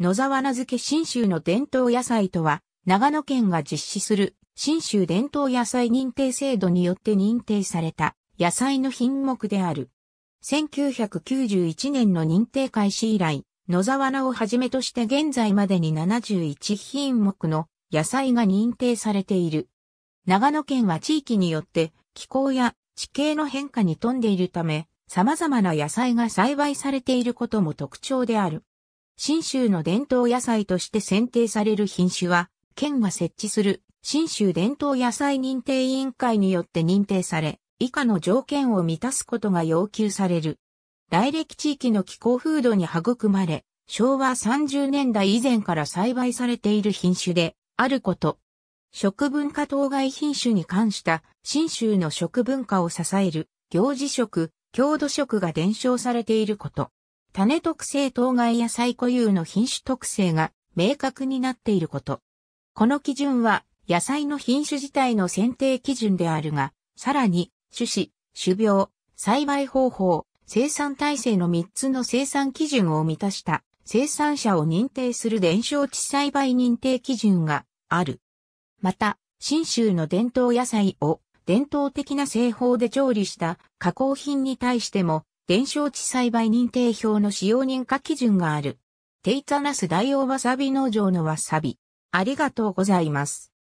野沢名付け新州の伝統野菜とは、長野県が実施する新州伝統野菜認定制度によって認定された野菜の品目である。1991年の認定開始以来、野沢菜をはじめとして現在までに71品目の野菜が認定されている。長野県は地域によって気候や地形の変化に富んでいるため、様々な野菜が栽培されていることも特徴である。新州の伝統野菜として選定される品種は、県が設置する新州伝統野菜認定委員会によって認定され、以下の条件を満たすことが要求される。大歴地域の気候風土に育まれ、昭和30年代以前から栽培されている品種であること。食文化当該品種に関した新州の食文化を支える行事食、郷土食が伝承されていること。種特性当該野菜固有の品種特性が明確になっていること。この基準は野菜の品種自体の選定基準であるが、さらに種子、種苗、栽培方法、生産体制の3つの生産基準を満たした生産者を認定する伝承地栽培認定基準がある。また、新州の伝統野菜を伝統的な製法で調理した加工品に対しても伝承地栽培認定票の使用認可基準がある。テイツアナス大王わさび農場のわさび。ありがとうございます。